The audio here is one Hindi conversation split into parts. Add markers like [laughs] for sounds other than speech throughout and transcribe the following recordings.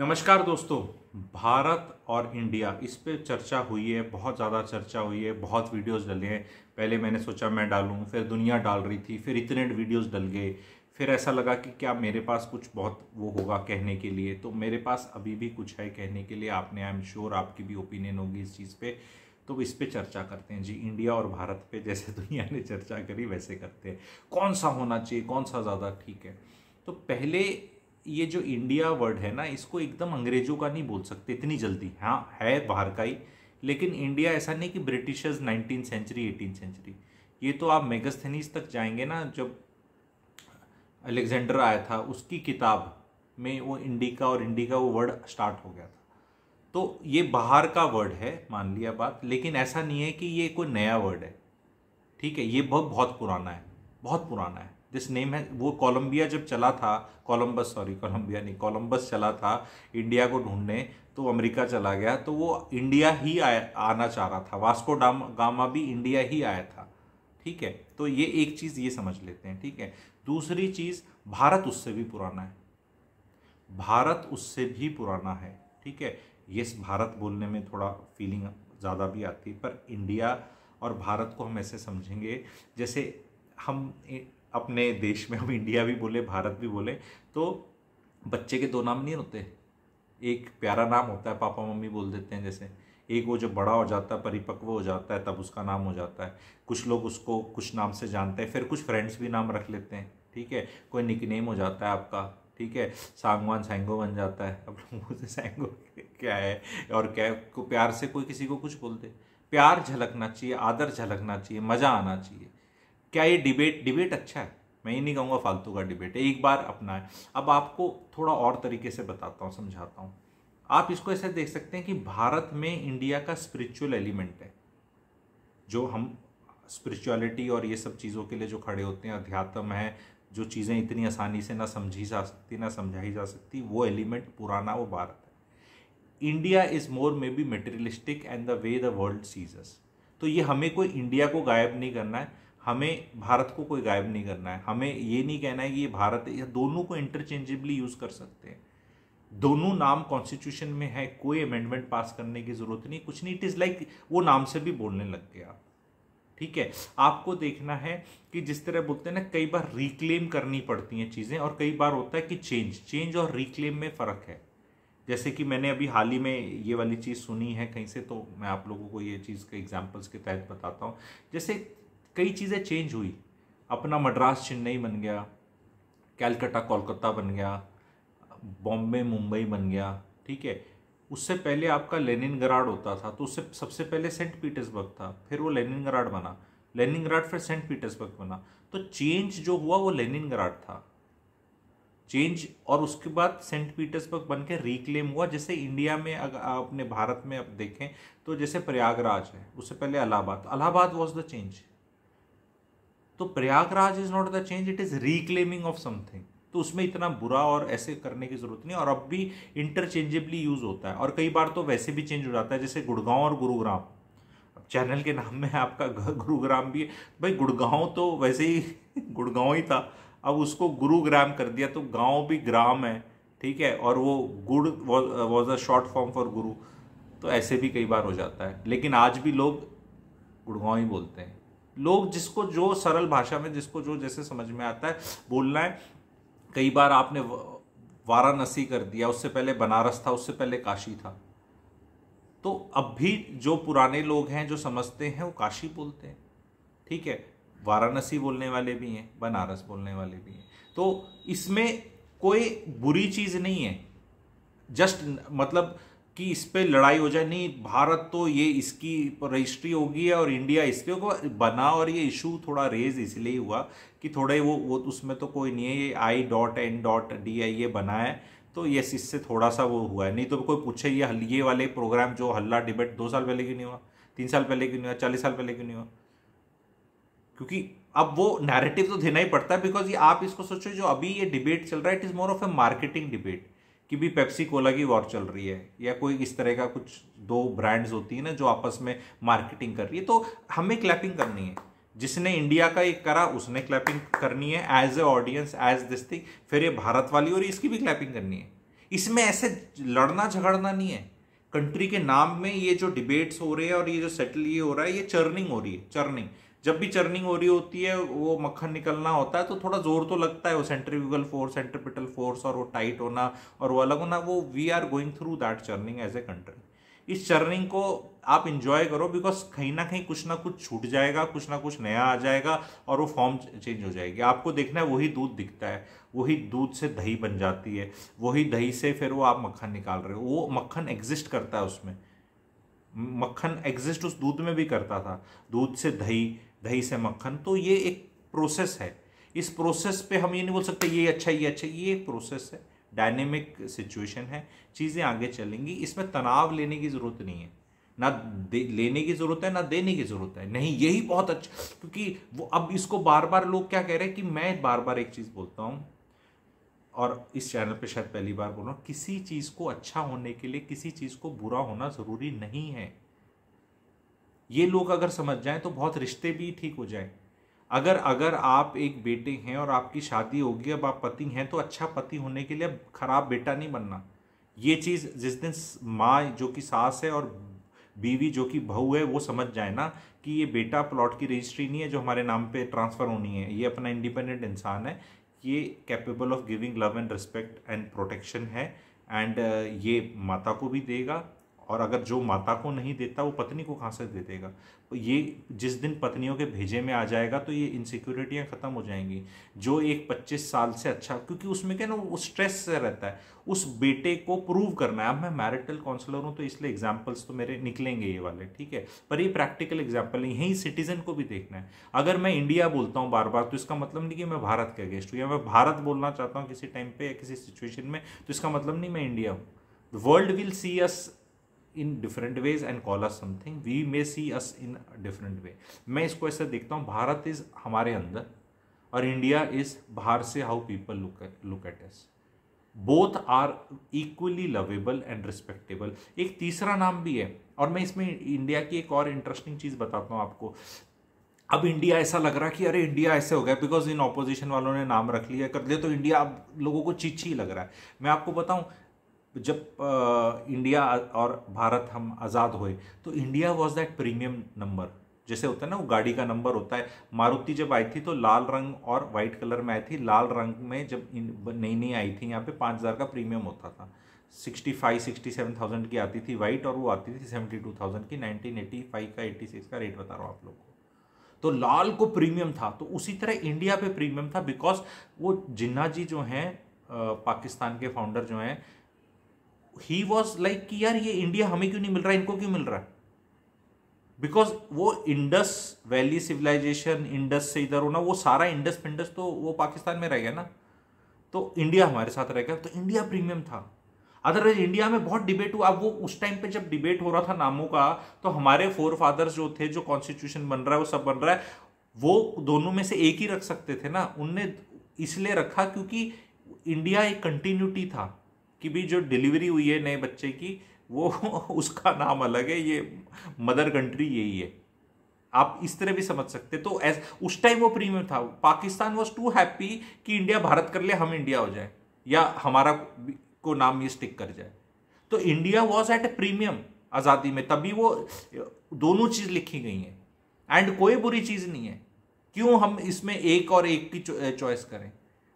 नमस्कार दोस्तों भारत और इंडिया इस पे चर्चा हुई है बहुत ज़्यादा चर्चा हुई है बहुत वीडियोस डले हैं पहले मैंने सोचा मैं डालूँ फिर दुनिया डाल रही थी फिर इतने वीडियोस डल गए फिर ऐसा लगा कि क्या मेरे पास कुछ बहुत वो होगा कहने के लिए तो मेरे पास अभी भी कुछ है कहने के लिए आपने आई एम श्योर आपकी भी ओपिनियन होगी इस चीज़ पर तो इस पर चर्चा करते हैं जी इंडिया और भारत पर जैसे [laughs] दुनिया ने चर्चा करी वैसे करते हैं कौन सा होना चाहिए कौन सा ज़्यादा ठीक है तो पहले ये जो इंडिया वर्ड है ना इसको एकदम अंग्रेजों का नहीं बोल सकते इतनी जल्दी हाँ है बाहर का ही लेकिन इंडिया ऐसा नहीं कि Britishers nineteen century eighteen century ये तो आप मेगस्थनीज तक जाएंगे ना जब अलेक्जेंडर आया था उसकी किताब में वो इंडिका और इंडिका वो वर्ड स्टार्ट हो गया था तो ये बाहर का वर्ड है मान लिया बात लेकिन ऐसा नहीं है कि ये कोई नया वर्ड है ठीक है ये बहुत बहुत पुराना है बहुत पुराना है दिस नेम है वो कोलंबिया जब चला था कोलंबस सॉरी कोलंबिया नहीं कोलंबस चला था इंडिया को ढूंढने तो अमेरिका चला गया तो वो इंडिया ही आया आना चाह रहा था वास्को डाम गामा भी इंडिया ही आया था ठीक है तो ये एक चीज़ ये समझ लेते हैं ठीक है दूसरी चीज़ भारत उससे भी पुराना है भारत उससे भी पुराना है ठीक है यस भारत बोलने में थोड़ा फीलिंग ज़्यादा भी आती है पर इंडिया और भारत को हम ऐसे समझेंगे जैसे हम अपने देश में हम इंडिया भी बोले भारत भी बोले तो बच्चे के दो नाम नहीं होते एक प्यारा नाम होता है पापा मम्मी बोल देते हैं जैसे एक वो जो बड़ा हो जाता है परिपक्व हो जाता है तब उसका नाम हो जाता है कुछ लोग उसको कुछ नाम से जानते हैं फिर कुछ फ्रेंड्स भी नाम रख लेते हैं ठीक है कोई निक हो जाता है आपका ठीक है सांगवान सैंगो बन जाता है अब लोग से सैंगो [laughs] क्या है और क्या को प्यार से कोई किसी को कुछ बोलते प्यार झलकना चाहिए आदर झलकना चाहिए मज़ा आना चाहिए क्या ये डिबेट डिबेट अच्छा है मैं ये नहीं कहूँगा फालतू का डिबेट है एक बार अपना है अब आपको थोड़ा और तरीके से बताता हूँ समझाता हूँ आप इसको ऐसे देख सकते हैं कि भारत में इंडिया का स्पिरिचुअल एलिमेंट है जो हम स्पिरिचुअलिटी और ये सब चीज़ों के लिए जो खड़े होते हैं अध्यात्म है जो चीज़ें इतनी आसानी से ना समझी जा सकती ना समझाई जा सकती वो एलिमेंट पुराना वो भारत है India is more maybe materialistic and the way the world sees तो ये हमें कोई इंडिया को गायब नहीं करना है हमें भारत को कोई गायब नहीं करना है हमें ये नहीं कहना है कि ये भारत है या दोनों को इंटरचेंजेबली यूज़ कर सकते हैं दोनों नाम कॉन्स्टिट्यूशन में है कोई अमेंडमेंट पास करने की ज़रूरत नहीं कुछ नहीं इट इज़ लाइक वो नाम से भी बोलने लग गया ठीक है आपको देखना है कि जिस तरह बोलते हैं ना कई बार रिक्लेम करनी पड़ती हैं चीज़ें और कई बार होता है कि चेंज चेंज और रिक्लेम में फ़र्क है जैसे कि मैंने अभी हाल ही में ये वाली चीज़ सुनी है कहीं से तो मैं आप लोगों को ये चीज़ के एग्जाम्पल्स के तहत बताता हूँ जैसे कई चीज़ें चेंज हुई अपना मद्रास चेन्नई बन गया कैलकटा कोलकाता बन गया बॉम्बे मुंबई बन गया ठीक है उससे पहले आपका लेनिन गराड होता था तो उससे सबसे पहले सेंट पीटर्सबर्ग था फिर वो लेनिन गराड बना लेनिन गराड फिर सेंट पीटर्सबर्ग बना तो चेंज जो हुआ वो लेनिन गराड था चेंज और उसके बाद सेंट पीटर्सबर्ग बन के रिक्लेम हुआ जैसे इंडिया में अगर अपने भारत में आप देखें तो जैसे प्रयागराज है उससे पहले Allahabad Allahabad was the change तो Prayagraj is not the change it is reclaiming of something तो उसमें इतना बुरा और ऐसे करने की जरूरत नहीं और अब भी इंटरचेंजेबली यूज होता है और कई बार तो वैसे भी चेंज हो जाता है जैसे गुड़गांव और गुरुग्राम अब चैनल के नाम में आपका गुरुग्राम भी है भाई गुड़गांव तो वैसे ही [laughs] गुड़गांव ही था अब उसको गुरुग्राम कर दिया तो गांव भी ग्राम है ठीक है और वो gur was a short form for guru तो ऐसे भी कई बार हो जाता है लेकिन आज भी लोग गुड़गांव ही बोलते हैं लोग जिसको जो सरल भाषा में जिसको जो जैसे समझ में आता है बोलना है कई बार आपने वाराणसी कर दिया उससे पहले बनारस था उससे पहले काशी था तो अब भी जो पुराने लोग हैं जो समझते हैं वो काशी बोलते हैं ठीक है वाराणसी बोलने वाले भी हैं बनारस बोलने वाले भी हैं तो इसमें कोई बुरी चीज़ नहीं है जस्ट मतलब कि इस पर लड़ाई हो जाए नहीं भारत तो ये इसकी रजिस्ट्री होगी है और इंडिया इसके को बना और ये इशू थोड़ा रेज इसलिए हुआ कि थोड़े वो वो उसमें तो कोई नहीं है ये I dot N dot D I ये बना है तो यस इससे थोड़ा सा वो हुआ है नहीं तो कोई पूछे ये ये वाले प्रोग्राम जो हल्ला डिबेट दो साल पहले क्यों नहीं हुआ तीन साल पहले क्यों नहीं हुआ चालीस साल पहले क्यों नहीं हुआ क्योंकि अब वो नैरेटिव तो देना ही पड़ता है बिकॉज ये आप इसको सोचो जो अभी ये डिबेट चल रहा है it is more of a marketing debate कि भी पेप्सी कोला की वॉर चल रही है या कोई इस तरह का कुछ दो ब्रांड्स होती है ना जो आपस में मार्केटिंग कर रही है तो हमें क्लैपिंग करनी है जिसने इंडिया का एक करा उसने क्लैपिंग करनी है as a audience as this thing फिर ये भारत वाली और इसकी भी क्लैपिंग करनी है इसमें ऐसे लड़ना झगड़ना नहीं है कंट्री के नाम में ये जो डिबेट्स हो रहे हैं और ये जो सेटल ये हो रहा है ये चर्निंग हो रही है चर्निंग जब भी चर्निंग हो रही होती है वो मक्खन निकलना होता है तो थोड़ा जोर तो लगता है वो सेंट्रीफ्यूगल फोर्स सेंट्रपिटल फोर्स और वो टाइट होना और वो अलग होना वो we are going through that churning as a country इस चर्निंग को आप इंजॉय करो बिकॉज कहीं ना कहीं कुछ ना कुछ छूट जाएगा कुछ ना कुछ नया आ जाएगा और वो फॉर्म चेंज हो जाएगी आपको देखना है वही दूध दिखता है वही दूध से दही बन जाती है वही दही से फिर वो आप मक्खन निकाल रहे हो वो मक्खन एग्जिस्ट करता है उसमें मक्खन एग्जिस्ट उस दूध में भी करता था दूध से दही दही से मक्खन तो ये एक प्रोसेस है इस प्रोसेस पे हम ये नहीं बोल सकते ये अच्छा ये अच्छा ये एक प्रोसेस है डायनेमिक सिचुएशन है चीज़ें आगे चलेंगी इसमें तनाव लेने की ज़रूरत नहीं है ना लेने की ज़रूरत है ना देने की ज़रूरत है नहीं यही बहुत अच्छा क्योंकि वो अब इसको बार बार लोग क्या कह रहे हैं कि मैं बार बार एक चीज़ बोलता हूँ और इस चैनल पे शायद पहली बार बोल रहा हूँ किसी चीज़ को अच्छा होने के लिए किसी चीज़ को बुरा होना ज़रूरी नहीं है ये लोग अगर समझ जाएं तो बहुत रिश्ते भी ठीक हो जाएं अगर अगर आप एक बेटे हैं और आपकी शादी होगी अब आप पति हैं तो अच्छा पति होने के लिए खराब बेटा नहीं बनना ये चीज़ जिस दिन माँ जो कि सास है और बीवी जो कि बहू है वो समझ जाए ना कि ये बेटा प्लॉट की रजिस्ट्री नहीं है जो हमारे नाम पे ट्रांसफ़र होनी है ये अपना इंडिपेंडेंट इंसान है ये capable of giving love and respect and protection है एंड ये माता को भी देगा और अगर जो माता को नहीं देता वो पत्नी को कहाँ से दे देगा तो ये जिस दिन पत्नियों के भेजे में आ जाएगा तो ये इनसिक्योरिटियाँ ख़त्म हो जाएंगी जो एक पच्चीस साल से अच्छा क्योंकि उसमें क्या ना वो स्ट्रेस से रहता है उस बेटे को प्रूव करना है अब मैं मैरिटल काउंसलर हूँ तो इसलिए एग्जाम्पल्स तो मेरे निकलेंगे ये वाले ठीक है पर ये प्रैक्टिकल एग्जाम्पल नहीं यहीं सिटीजन को भी देखना है अगर मैं इंडिया बोलता हूँ बार बार तो इसका मतलब नहीं कि मैं भारत के अगेंस्ट हूँ या मैं भारत बोलना चाहता हूँ किसी टाइम पर या किसी सिचुएशन में तो इसका मतलब नहीं मैं इंडिया हूँ world will see us in different ways and call us something we may see us in different way मैं इसको ऐसे देखता हूँ भारत इज हमारे अंदर और इंडिया इज बाहर से how people look look at us both are equally lovable and respectable एक तीसरा नाम भी है और मैं इसमें इंडिया की एक और इंटरेस्टिंग चीज़ बताता हूँ आपको अब इंडिया ऐसा लग रहा है कि अरे इंडिया ऐसे हो गया बिकॉज इन ऑपोजिशन वालों ने नाम रख लिया कर लिया तो इंडिया अब लोगों को चीची लग रहा है मैं आपको बताऊं जब इंडिया और भारत हम आज़ाद हुए तो India was that premium number जैसे होता है ना वो गाड़ी का नंबर होता है मारुति जब आई थी तो लाल रंग और वाइट कलर में आई थी लाल रंग में जब नई नई आई थी यहाँ पे पाँच हज़ार का प्रीमियम होता था sixty five sixty seven thousand की आती थी वाइट और वो आती थी सेवेंटी टू थाउजेंड की नाइनटीन एटी फाइव का एट्टी सिक्स का रेट बता रहा हूँ आप लोग को तो लाल को प्रीमियम था तो उसी तरह इंडिया पे प्रीमियम था बिकॉज वो जिन्ना जी जो हैं पाकिस्तान के फाउंडर जो हैं ही वॉज लाइक कि यार ये इंडिया हमें क्यों नहीं मिल रहा इनको क्यों मिल रहा बिकॉज वो इंडस वैली सिविलाइजेशन इंडस से इधर होना वो सारा इंडस पिंडस तो वो पाकिस्तान में रह गया ना तो इंडिया हमारे साथ रह गया तो इंडिया प्रीमियम था अदरवाइज इंडिया में बहुत डिबेट हुआ अब वो उस टाइम पे जब डिबेट हो रहा था नामों का तो हमारे फोर फादर्स जो थे जो कॉन्स्टिट्यूशन बन रहा है वो सब बन रहा है वो दोनों में से एक ही रख सकते थे ना उनने इसलिए रखा क्योंकि इंडिया एक कंटिन्यूटी था की भी जो डिलीवरी हुई है नए बच्चे की वो [laughs] उसका नाम अलग है ये मदर कंट्री यही है आप इस तरह भी समझ सकते तो एस उस टाइम वो प्रीमियम था पाकिस्तान वॉज टू हैप्पी कि इंडिया भारत कर ले हम इंडिया हो जाए या हमारा को नाम ये स्टिक कर जाए तो India was at a premium आज़ादी में तभी वो दोनों चीज़ लिखी गई हैं एंड कोई बुरी चीज़ नहीं है क्यों हम इसमें एक और एक की चॉइस करें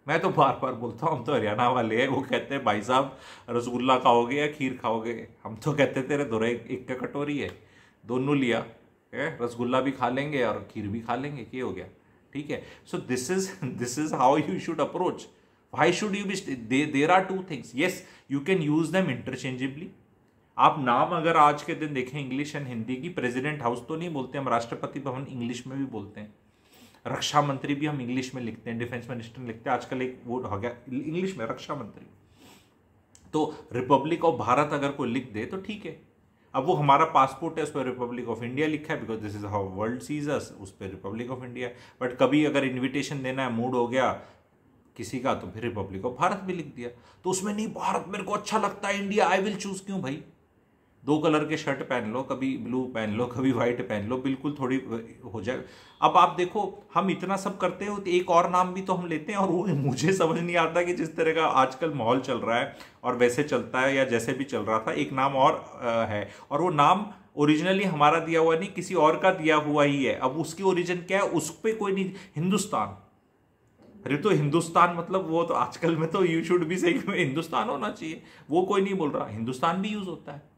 मैं तो बार बार बोलता हूँ हम तो हरियाणा वाले हैं वो कहते हैं भाई साहब रसगुल्ला खाओगे या खीर खाओगे हम तो कहते तेरे दोरे एक, एक का कटोरी है दोनों लिया है रसगुल्ला भी खा लेंगे और खीर भी खा लेंगे ये हो गया ठीक है so this is this is how you should approach why should you be there are two things yes you can use them interchangeably आप नाम अगर आज के दिन देखें इंग्लिश एंड हिंदी की प्रेसिडेंट हाउस तो नहीं बोलते हम राष्ट्रपति भवन इंग्लिश में भी बोलते हैं रक्षा मंत्री भी हम इंग्लिश में लिखते हैं डिफेंस मिनिस्टर लिखते हैं आजकल एक वो हो गया इंग्लिश में रक्षा मंत्री तो रिपब्लिक ऑफ भारत अगर कोई लिख दे तो ठीक है अब वो हमारा पासपोर्ट है उस पर रिपब्लिक ऑफ इंडिया लिखा है because this is how world us उस पर रिपब्लिक ऑफ इंडिया बट कभी अगर इन्विटेशन देना है मूड हो गया किसी का तो फिर रिपब्लिक ऑफ भारत भी लिख दिया तो उसमें नहीं भारत मेरे को अच्छा लगता है इंडिया आई विल चूज क्यों भाई दो कलर के शर्ट पहन लो कभी ब्लू पहन लो कभी वाइट पहन लो बिल्कुल थोड़ी हो जाए अब आप देखो हम इतना सब करते हो तो एक और नाम भी तो हम लेते हैं और वो [laughs] मुझे समझ नहीं आता कि जिस तरह का आजकल माहौल चल रहा है और वैसे चलता है या जैसे भी चल रहा था एक नाम और है और वो नाम ओरिजिनली हमारा दिया हुआ नहीं किसी और का दिया हुआ ही है अब उसकी ओरिजिन क्या है उस पर कोई नहीं हिंदुस्तान अरे तो हिंदुस्तान मतलब वो तो आजकल में तो यू शुड भी सही हिंदुस्तान होना चाहिए वो कोई नहीं बोल रहा हिंदुस्तान भी यूज होता है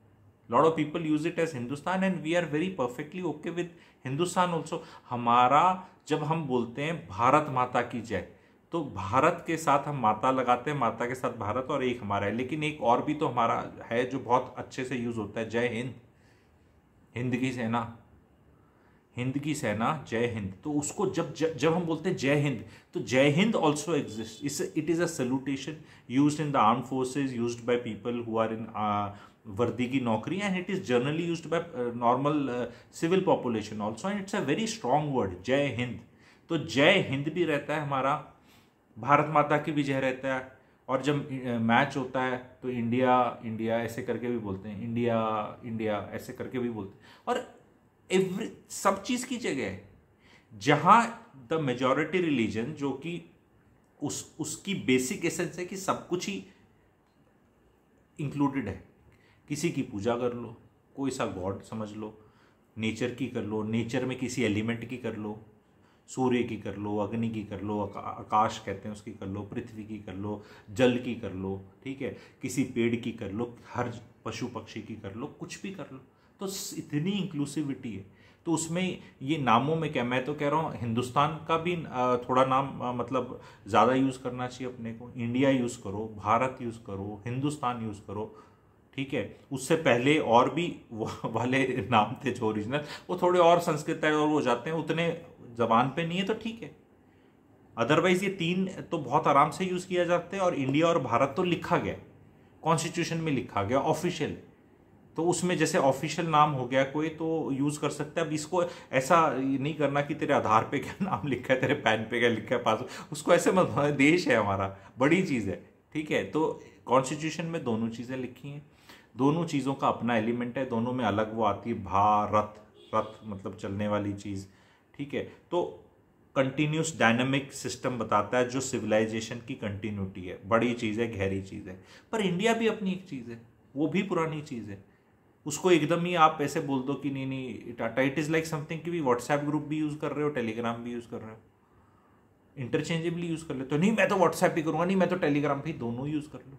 lot of people use it as Hindustan and we are very perfectly okay with Hindustan also हमारा जब हम बोलते हैं भारत माता की जय तो भारत के साथ हम माता लगाते हैं माता के साथ भारत और एक हमारा है लेकिन एक और भी तो हमारा है जो बहुत अच्छे से यूज होता है जय हिंद हिंद की सेना हिंद की सेना जय हिंद तो उसको जब जब, जब हम बोलते हैं जय हिंद तो Jai Hind also exist it is a salutation use in the arm forces use by people who are in वर्दी की नौकरी and it is generally use by normal civil population also and it's a very strong word Jai Hind तो जय हिंद भी रहता है हमारा भारत माता की भी जय रहता है और जब मैच uh, होता है तो इंडिया इंडिया ऐसे करके भी बोलते हैं इंडिया इंडिया ऐसे करके भी बोलते हैं और एवरी सब चीज़ की जगह है जहाँ द मेजॉरिटी रिलीजन जो कि उस उसकी बेसिक एसेंस है कि सब कुछ ही इंक्लूडेड है किसी की पूजा कर लो कोई सा गॉड समझ लो नेचर की कर लो नेचर में किसी एलिमेंट की कर लो सूर्य की कर लो अग्नि की कर लो आकाश कहते हैं उसकी कर लो पृथ्वी की कर लो जल की कर लो ठीक है किसी पेड़ की कर लो हर पशु पक्षी की कर लो कुछ भी कर लो तो इतनी इंक्लूसिविटी है तो उसमें ये नामों में क्या मैं तो कह रहा हूँ हिंदुस्तान का भी थोड़ा नाम मतलब ज़्यादा यूज़ करना चाहिए अपने को इंडिया यूज़ करो भारत यूज़ करो हिंदुस्तान यूज़ करो ठीक है उससे पहले और भी [laughs] वाले नाम थे जो ओरिजिनल वो थोड़े और संस्कृत और वो जाते हैं उतने जबान पे नहीं है तो ठीक है अदरवाइज ये तीन तो बहुत आराम से यूज़ किया जाते हैं और इंडिया और भारत तो लिखा गया कॉन्स्टिट्यूशन में लिखा गया ऑफिशियल तो उसमें जैसे ऑफिशियल नाम हो गया कोई तो यूज़ कर सकता है अब इसको ऐसा नहीं करना कि तेरे आधार पे क्या नाम लिखा है तेरे पैन पे क्या लिखा है पास उसको ऐसे मत देश है हमारा बड़ी चीज़ है ठीक है तो कॉन्स्टिट्यूशन में दोनों चीज़ें लिखी हैं दोनों चीज़ों का अपना एलिमेंट है दोनों में अलग वो आती है भा रथ रथ मतलब चलने वाली चीज़ ठीक है तो कंटिन्यूस डायनामिक सिस्टम बताता है जो सिविलाइजेशन की कंटिन्यूटी है बड़ी चीज़ है गहरी चीज़ है पर इंडिया भी अपनी एक चीज़ है वो भी पुरानी चीज़ है उसको एकदम ही आप ऐसे बोल दो कि नहीं नहीं Tata it is like something कि भी व्हाट्सएप ग्रुप भी यूज़ कर रहे हो टेलीग्राम भी यूज़ कर रहे हो इंटरचेंजेबली यूज़ कर ले तो नहीं मैं तो व्हाट्सएप ही करूँगा नहीं मैं तो टेलीग्राम भी दोनों यूज़ कर लूँ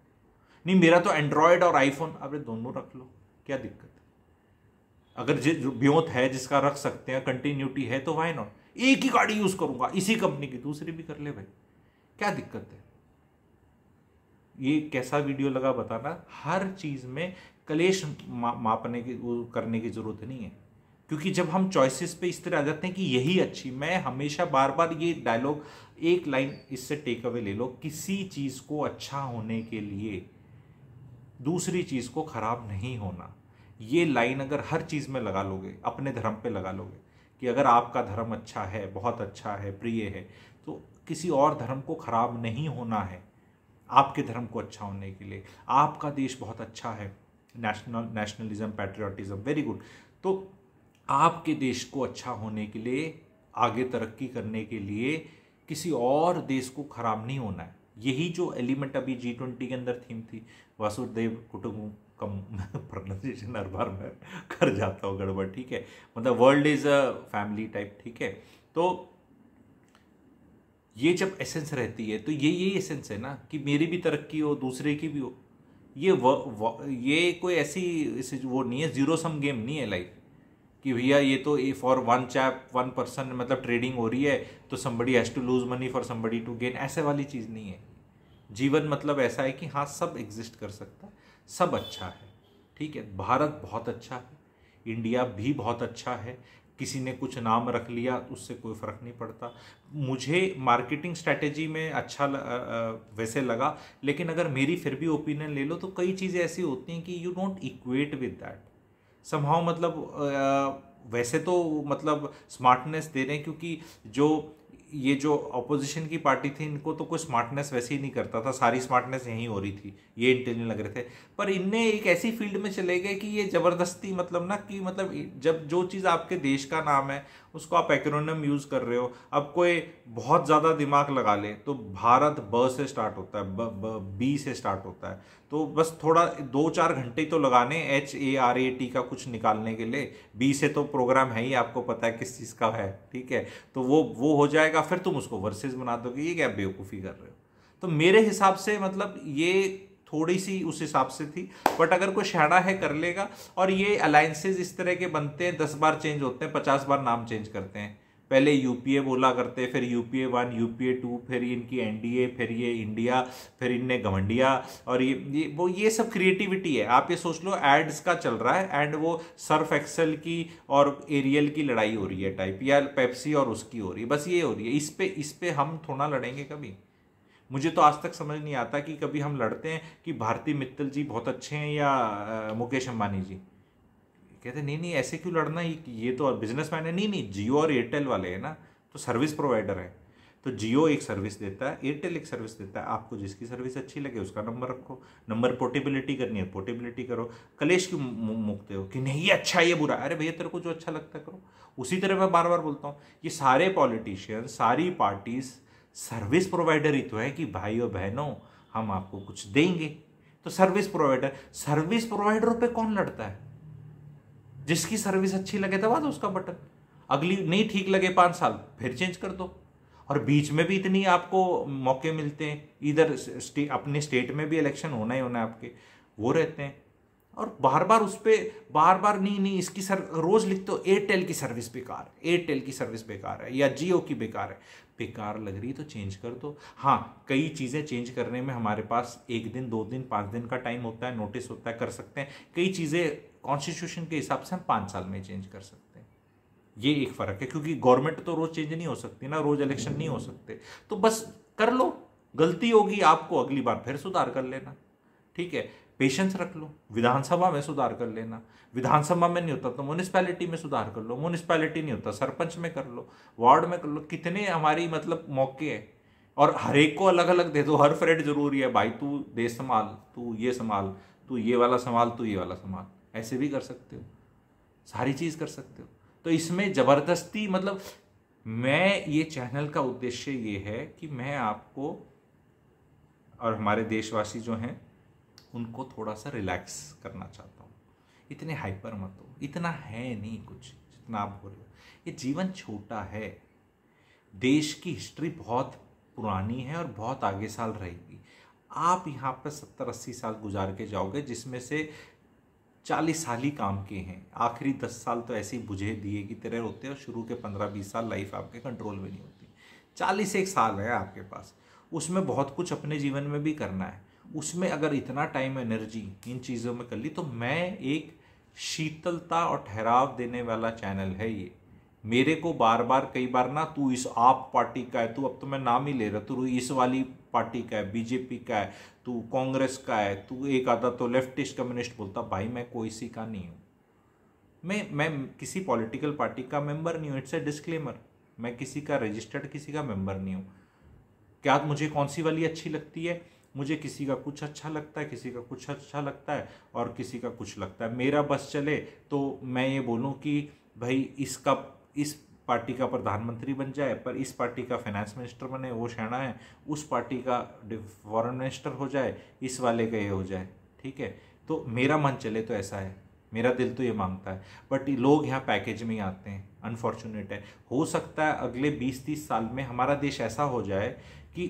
नहीं मेरा तो एंड्रॉयड और आईफोन अब दोनों रख लो क्या दिक्कत है अगर जो ब्योत है जिसका रख सकते हैं कंटिन्यूटी है तो वाई नॉट एक ही गाड़ी यूज करूंगा इसी कंपनी की दूसरी भी कर ले भाई क्या दिक्कत है ये कैसा वीडियो लगा बताना हर चीज में कलेश मा, मापने की करने की जरूरत नहीं है क्योंकि जब हम चॉइसेस पे इस तरह आ जाते हैं कि यही अच्छी मैं हमेशा बार बार ये डायलॉग एक लाइन इससे टेक अवे ले लो किसी चीज़ को अच्छा होने के लिए दूसरी चीज़ को खराब नहीं होना ये लाइन अगर हर चीज़ में लगा लोगे अपने धर्म पे लगा लोगे कि अगर आपका धर्म अच्छा है बहुत अच्छा है प्रिय है तो किसी और धर्म को खराब नहीं होना है आपके धर्म को अच्छा होने के लिए आपका देश बहुत अच्छा है national nationalism patriotism very good तो आपके देश को अच्छा होने के लिए आगे तरक्की करने के लिए किसी और देश को खराब नहीं होना है यही जो एलिमेंट अभी जी ट्वेंटी के अंदर थीम थी वासुदेव कुटुंब कम प्रोनाउंसिएशन [laughs] हर बार मैं कर जाता हूँ गड़बड़ ठीक है मतलब world is a family type ठीक है तो ये जब एसेंस रहती है तो ये यही एसेंस है ना कि मेरी भी तरक्की हो दूसरे की भी हो ये व, व, ये कोई ऐसी वो नहीं है जीरो सम गेम नहीं है लाइफ कि भैया ये तो a for one chap one person मतलब ट्रेडिंग हो रही है तो somebody has to lose money for somebody to gain ऐसे वाली चीज़ नहीं है जीवन मतलब ऐसा है कि हाँ सब एग्जिस्ट कर सकता है सब अच्छा है ठीक है भारत बहुत अच्छा है इंडिया भी बहुत अच्छा है किसी ने कुछ नाम रख लिया उससे कोई फ़र्क नहीं पड़ता मुझे मार्केटिंग स्ट्रैटेजी में अच्छा ल, आ, वैसे लगा लेकिन अगर मेरी फिर भी ओपिनियन ले लो तो कई चीज़ें ऐसी होती हैं कि you don't equate with that somehow मतलब वैसे तो मतलब स्मार्टनेस दे रहे हैं क्योंकि जो ये जो अपोजिशन की पार्टी थी इनको तो कोई स्मार्टनेस वैसे ही नहीं करता था सारी स्मार्टनेस यहीं हो रही थी ये इंटेलिजेंट लग रहे थे पर इनने एक ऐसी फील्ड में चले गए कि ये ज़बरदस्ती मतलब ना कि मतलब जब जो चीज़ आपके देश का नाम है उसको आप एक्रोनम यूज़ कर रहे हो अब कोई बहुत ज़्यादा दिमाग लगा ले तो भारत ब से स्टार्ट होता है ब, ब, बी से स्टार्ट होता है तो बस थोड़ा दो चार घंटे तो लगाने H A R A T का कुछ निकालने के लिए बी से तो प्रोग्राम है ही आपको पता है किस चीज़ का है ठीक है तो वो वो हो जाएगा फिर तुम उसको वर्सेज बना दोगे ये क्या बेवकूफ़ी कर रहे हो तो मेरे हिसाब से मतलब ये थोड़ी सी उस हिसाब से थी बट अगर कोई शहड़ा है कर लेगा और ये अलायंसेज इस तरह के बनते हैं दस बार चेंज होते हैं पचास बार नाम चेंज करते हैं पहले यूपीए बोला करते फिर यूपीए वन यूपीए टू फिर इनकी एनडीए फिर ये इंडिया फिर इनने गवंडिया और ये, ये वो ये सब क्रिएटिविटी है आप ये सोच लो एड्स का चल रहा है एंड वो सर्फ एक्सेल की और एरियल की लड़ाई हो रही है टाइप या पेप्सी और उसकी हो रही है बस ये हो रही है इस पर इस पर हम थोड़ा लड़ेंगे कभी मुझे तो आज तक समझ नहीं आता कि कभी हम लड़ते हैं कि भारती मित्तल जी बहुत अच्छे हैं या मुकेश अम्बानी जी कहते नहीं नहीं ऐसे क्यों लड़ना ये तो बिजनेस मैन है नहीं नहीं जियो और एयरटेल वाले हैं ना तो सर्विस प्रोवाइडर हैं तो जियो एक सर्विस देता है एयरटेल एक सर्विस देता है आपको जिसकी सर्विस अच्छी लगे उसका नंबर रखो नंबर पोर्टेबिलिटी करनी है पोर्टेबिलिटी करो कलेश क्यों मुकते हो कि नहीं ये अच्छा ये बुरा अरे भैया तेरे को जो अच्छा लगता है करो उसी तरह मैं बार बार बोलता हूँ ये सारे पॉलिटिशियन सारी पार्टीज़ सर्विस प्रोवाइडर ही तो है कि भाई और बहनों हम आपको कुछ देंगे तो सर्विस प्रोवाइडर सर्विस प्रोवाइडर पे कौन लड़ता है जिसकी सर्विस अच्छी लगे दबा दो उसका बटन अगली नहीं ठीक लगे पाँच साल फिर चेंज कर दो और बीच में भी इतनी आपको मौके मिलते हैं इधर स्टे, अपने स्टेट में भी इलेक्शन होना ही होना है आपके वो रहते हैं और बार बार उस पर बार बार नहीं नहीं इसकी सर रोज़ लिखते हो एयरटेल की सर्विस बेकार है एयरटेल की सर्विस बेकार है या जियो की बेकार है बेकार लग रही तो चेंज कर दो हाँ कई चीज़ें चेंज करने में हमारे पास एक दिन दो दिन पाँच दिन का टाइम होता है नोटिस होता है कर सकते हैं कई चीज़ें कॉन्स्टिट्यूशन के हिसाब से हम पाँच साल में चेंज कर सकते हैं ये एक फ़र्क है क्योंकि गवर्नमेंट तो रोज़ चेंज नहीं हो सकती ना रोज़ इलेक्शन नहीं हो सकते तो बस कर लो गलती होगी आपको अगली बार फिर सुधार कर लेना ठीक है पेशेंस रख लो विधानसभा में सुधार कर लेना विधानसभा में नहीं होता तो म्यूनिसपैलिटी में सुधार कर लो म्यूनिसपैलिटी नहीं होता सरपंच में कर लो वार्ड में कर लो कितने हमारी मतलब मौके हैं और हर एक को अलग अलग दे दो हर फ्रेड जरूरी है भाई तू दे संभाल तू ये संभाल तू ये वाला संभाल तू ये वाला संभाल ऐसे भी कर सकते हो सारी चीज़ कर सकते हो तो इसमें ज़बरदस्ती मतलब मैं ये चैनल का उद्देश्य ये है कि मैं आपको और हमारे देशवासी जो हैं उनको थोड़ा सा रिलैक्स करना चाहता हूँ इतने हाइपर मत हो इतना है नहीं कुछ जितना आप बोल रहे हो ये जीवन छोटा है देश की हिस्ट्री बहुत पुरानी है और बहुत आगे साल रहेगी आप यहाँ पर सत्तर अस्सी साल गुजार के जाओगे जिसमें से चालीस साल ही काम के हैं आखिरी दस साल तो ऐसे ही बुझे दिए कि तेरे होते और शुरू के पंद्रह बीस साल लाइफ आपके कंट्रोल में नहीं होती चालीस एक साल है आपके पास उसमें बहुत कुछ अपने जीवन में भी करना है उसमें अगर इतना टाइम एनर्जी इन चीज़ों में कर ली तो मैं एक शीतलता और ठहराव देने वाला चैनल है ये मेरे को बार बार कई बार ना तू इस आप पार्टी का है तू अब तो मैं नाम ही ले रहा तू इस वाली पार्टी का है बीजेपी का है तू कांग्रेस का है तू एक आधा तो लेफ्टिस्ट कम्युनिस्ट बोलता भाई मैं कोई सी का नहीं हूँ मैं मैं किसी पॉलिटिकल पार्टी का मेंबर नहीं हूँ इट्स ए डिस्क्लेमर मैं किसी का रजिस्टर्ड किसी का मेंबर नहीं हूँ क्या मुझे कौन सी वाली अच्छी लगती है मुझे किसी का कुछ अच्छा लगता है किसी का कुछ अच्छा लगता है और किसी का कुछ लगता है मेरा बस चले तो मैं ये बोलूँ कि भाई इसका इस पार्टी का प्रधानमंत्री बन जाए पर इस पार्टी का फाइनेंस मिनिस्टर बने वो शहणा है उस पार्टी का फॉरेन मिनिस्टर हो जाए इस वाले का ये हो जाए ठीक है तो मेरा मन चले तो ऐसा है मेरा दिल तो ये मांगता है बट लोग यहाँ पैकेज में ही आते हैं अनफॉर्चुनेट है हो सकता है अगले बीस तीस साल में हमारा देश ऐसा हो जाए कि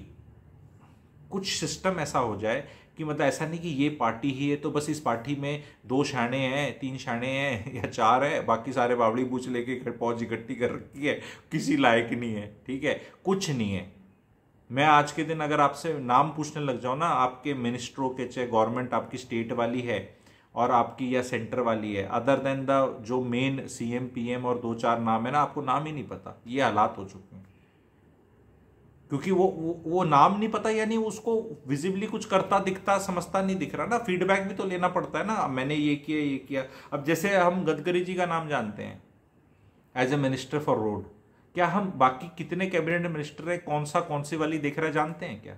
कुछ सिस्टम ऐसा हो जाए कि मतलब ऐसा नहीं कि ये पार्टी ही है तो बस इस पार्टी में दो शाणे हैं तीन शाणे हैं [laughs] या चार हैं बाकी सारे बावड़ी पूछ लेके घर पौज इकट्ठी कर रखी है किसी लायक नहीं है ठीक है कुछ नहीं है मैं आज के दिन अगर आपसे नाम पूछने लग जाऊँ ना आपके मिनिस्टरों के चाहे गवर्नमेंट आपकी स्टेट वाली है और आपकी या सेंटर वाली है अदर देन द जो मेन पी एम और दो चार नाम है ना आपको नाम ही नहीं पता ये हालात हो चुके हैं क्योंकि वो वो, वो नाम नहीं पता यानी उसको विजिबली कुछ करता दिखता समझता नहीं दिख रहा ना फीडबैक भी तो लेना पड़ता है ना मैंने ये किया ये किया अब जैसे हम गडकरी जी का नाम जानते हैं as a minister for road क्या हम बाकी कितने कैबिनेट मिनिस्टर हैं कौन सा कौन सी वाली देख रहा जानते हैं क्या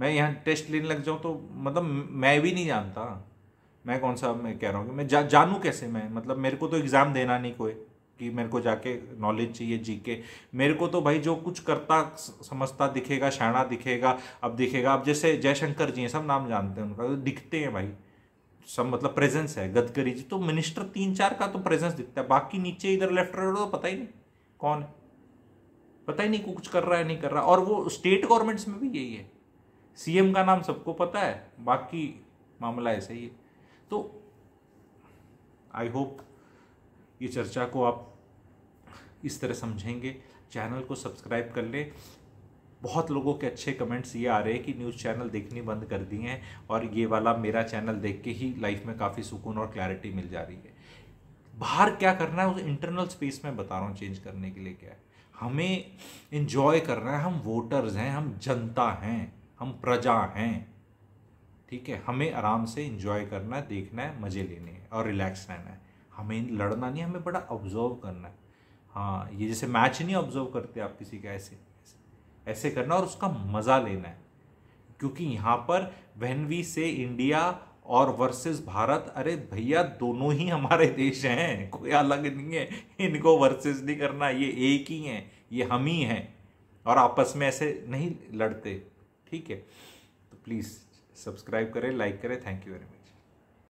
मैं यहाँ टेस्ट लेने लग जाऊँ तो मतलब मैं भी नहीं जानता मैं कौन सा मैं कह रहा हूँ कि मैं जा, जानूँ कैसे मैं मतलब मेरे को तो एग्ज़ाम देना नहीं कोई कि मेरे को जाके नॉलेज चाहिए जी के मेरे को तो भाई जो कुछ करता समझता दिखेगा शाना दिखेगा अब दिखेगा अब जैसे जयशंकर जी हैं सब नाम जानते हैं उनका तो दिखते हैं भाई सब मतलब प्रेजेंस है गदकरी जी तो मिनिस्टर तीन चार का तो प्रेजेंस दिखता है बाकी नीचे इधर लेफ्ट राइट तो पता ही नहीं कौन है पता ही नहीं कुछ कर रहा है नहीं कर रहा और वो स्टेट गवर्नमेंट्स में भी यही है सीएम का नाम सबको पता है बाकी मामला ऐसा ही है तो आई होप ये चर्चा को आप इस तरह समझेंगे चैनल को सब्सक्राइब कर लें बहुत लोगों के अच्छे कमेंट्स ये आ रहे हैं कि न्यूज़ चैनल देखनी बंद कर दिए हैं और ये वाला मेरा चैनल देख के ही लाइफ में काफ़ी सुकून और क्लैरिटी मिल जा रही है बाहर क्या करना है उस इंटरनल स्पेस में बता रहा हूँ चेंज करने के लिए क्या है हमें इन्जॉय करना है हम वोटर्स हैं हम जनता हैं हम प्रजा हैं ठीक है हमें आराम से इन्जॉय करना है देखना है मज़े लेने हैं और रिलैक्स रहना है हमें लड़ना नहीं हमें बड़ा ऑब्जर्व करना है हाँ ये जैसे मैच नहीं ऑब्जर्व करते आप किसी का ऐसे ऐसे करना और उसका मज़ा लेना है क्योंकि यहाँ पर वहन वी से इंडिया और वर्सेस भारत अरे भैया दोनों ही हमारे देश हैं कोई अलग नहीं है इनको वर्सेस नहीं करना ये एक ही हैं ये हम ही हैं और आपस में ऐसे नहीं लड़ते ठीक है तो प्लीज़ सब्सक्राइब करें लाइक करें थैंक यू वेरी मच